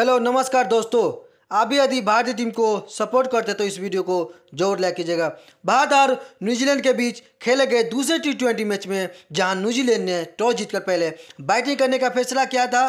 hello नमस्कार दोस्तों आप भी यदि भारतीय टीम को सपोर्ट करते तो इस वीडियो को जोर लाइक कीजिएगा भारत और न्यूजीलैंड के बीच खेले गए दूसरे टी ट्वेंटी मैच में जहां न्यूजीलैंड ने टॉस जीतकर पहले बैटिंग करने का फैसला किया था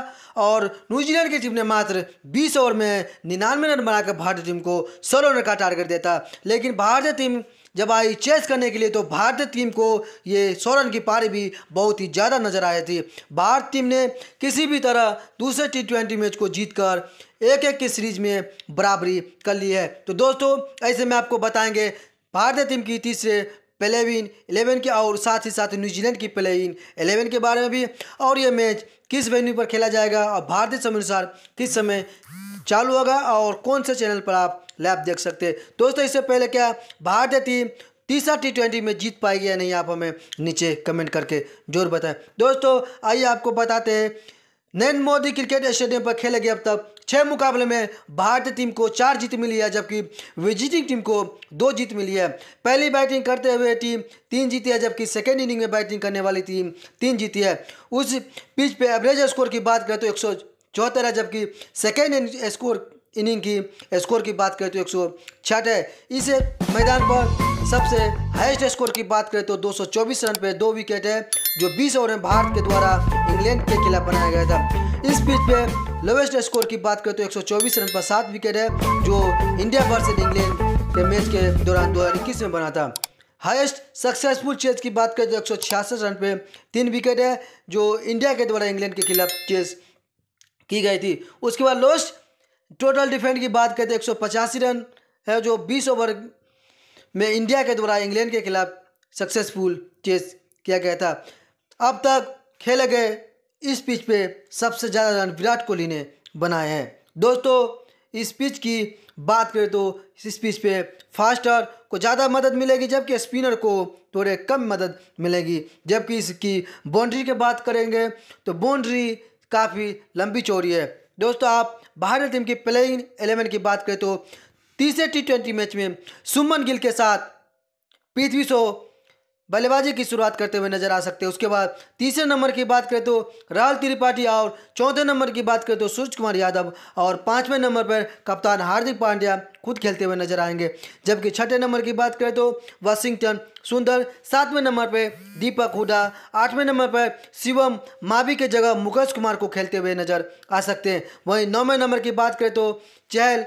और न्यूजीलैंड की टीम ने मात्र 20 ओवर में निन्यानवे रन बनाकर भारतीय टीम को सोलह रन का टारगेट दिया था लेकिन भारतीय टीम जब आई चेस करने के लिए तो भारतीय टीम को ये सौ रन की पारी भी बहुत ही ज़्यादा नजर आई थी भारत टीम ने किसी भी तरह दूसरे टी ट्वेंटी मैच को जीतकर एक एक की सीरीज में बराबरी कर ली है तो दोस्तों ऐसे में आपको बताएंगे भारतीय टीम की तीसरे प्लेविन इलेवन एलेवन के और साथ ही साथ न्यूजीलैंड की प्ले एलेवन के बारे में भी और ये मैच किस वेन्यू पर खेला जाएगा और भारतीय समय अनुसार किस समय चालू होगा और कौन से चैनल पर आप लैब देख सकते हैं दोस्तों इससे पहले क्या भारतीय टीम तीसरा टी ट्वेंटी में जीत पाएगी या नहीं आप हमें नीचे कमेंट करके जोर बताएं दोस्तों आइए आपको बताते हैं नरेंद्र मोदी क्रिकेट स्टेडियम पर खेले गए अब तक छः मुकाबले में भारतीय टीम को चार जीत मिली है जबकि विजिटिंग टीम को दो जीत मिली है पहली बैटिंग करते हुए टीम तीन जीती है जबकि सेकेंड इनिंग में बैटिंग करने वाली टीम तीन जीती है उस पिच पे एवरेज स्कोर की बात करें तो एक सौ चौहत्तर है जबकि सेकेंड स्कोर इनिंग की स्कोर की बात करें तो एक है इस मैदान पर सबसे हाईएस्ट स्कोर की बात करें तो 224 रन पे दो विकेट है जो 20 ओवर में भारत के द्वारा इंग्लैंड के खिलाफ बनाया गया था इस पिच पे लोवेस्ट स्कोर की बात करें तो 124 रन पर सात विकेट है जो इंडिया वर्सेज इंग्लैंड के मैच के दौरान दो में बना था हाईएस्ट सक्सेसफुल चेस की बात करें तो एक रन पे तीन विकेट है जो इंडिया के द्वारा इंग्लैंड के खिलाफ चेस की गई थी उसके बाद लोएस्ट टोटल डिफेंड की बात करते तो एक रन है जो 20 ओवर में इंडिया के द्वारा इंग्लैंड के खिलाफ सक्सेसफुल चेस किया गया था अब तक खेले गए इस पिच पे सबसे ज़्यादा रन विराट कोहली ने बनाए हैं दोस्तों इस पिच की बात करें तो इस पिच पे फास्टर को ज़्यादा मदद मिलेगी जबकि स्पिनर को थोड़े कम मदद मिलेगी जबकि इसकी बाउंड्री की बात करेंगे तो बाउंड्री काफ़ी लंबी चोरी है दोस्तों आप भारतीय टीम की प्लेइंग एलेवन की बात करें तो तीसरे टी ट्वेंटी मैच में सुमन गिल के साथ पृथ्वी शो बल्लेबाजी की शुरुआत करते हुए नजर आ सकते हैं उसके बाद तीसरे नंबर की बात करें तो राहुल त्रिपाठी और चौथे नंबर की बात करें तो सूर्य कुमार यादव और पाँचवें नंबर पर कप्तान हार्दिक पांड्या खुद खेलते हुए नजर आएंगे जबकि छठे नंबर की बात करें तो वाशिंगटन सुंदर सातवें नंबर पर दीपक हुडा आठवें नंबर पर शिवम मावी के जगह मुकेश कुमार को खेलते हुए नजर आ सकते हैं वहीं नौवें नंबर की बात करें तो चहल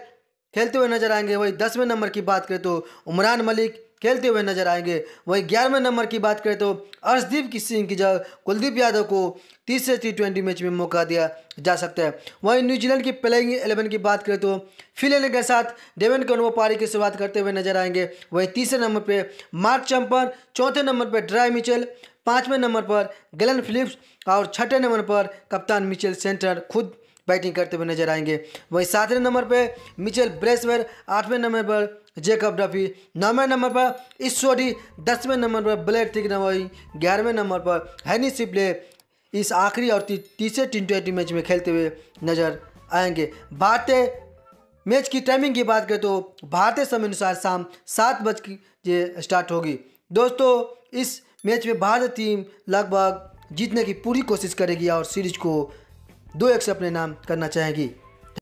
खेलते हुए नजर आएंगे वहीं दसवें नंबर की बात करें तो उमरान मलिक खेलते हुए नजर आएंगे वहीं ग्यारहवें नंबर की बात करें तो अर्शदीप की सिंह की जगह कुलदीप यादव को तीसरे टी ट्वेंटी मैच में मौका दिया जा सकता है वहीं न्यूजीलैंड की प्लेइंग एलेवन की बात करें तो फिलेन के साथ डेवन कनवो पारी की शुरुआत करते हुए नजर आएंगे वहीं तीसरे नंबर पर मार्क चंपर चौथे नंबर पर ड्राई मिचेल पाँचवें नंबर पर गलन फिलिप्स और छठे नंबर पर कप्तान मिचेल सेंटर खुद बैटिंग करते हुए नजर आएंगे वहीं सातवें नंबर पर मिचेल ब्रेसवेर आठवें नंबर पर जेकब डफी नौवें नंबर पर ईश्वरी दसवें नंबर पर ब्लैक तिकनवई ग्यारहवें नंबर पर हैनी सिप्ले इस आखिरी और तीसरे टी ट्वेंटी मैच में खेलते हुए नजर आएंगे भारतीय मैच की टाइमिंग की बात करें तो भारतीय समय अनुसार शाम सात बज के स्टार्ट होगी दोस्तों इस मैच में भारतीय टीम लगभग जीतने की पूरी कोशिश करेगी और सीरीज को दो एक्स अपने नाम करना चाहेंगी